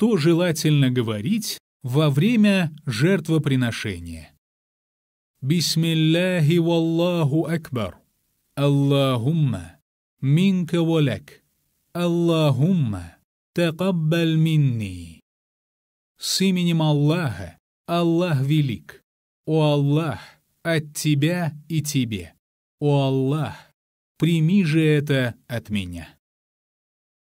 что желательно говорить во время жертвоприношения. Бисмилляхи валлаху акбар. Аллахумма минка валяк. Аллахумма такаббаль минни. С именем Аллаха, Аллах велик. О Аллах, от тебя и тебе. О Аллах, прими же это от меня.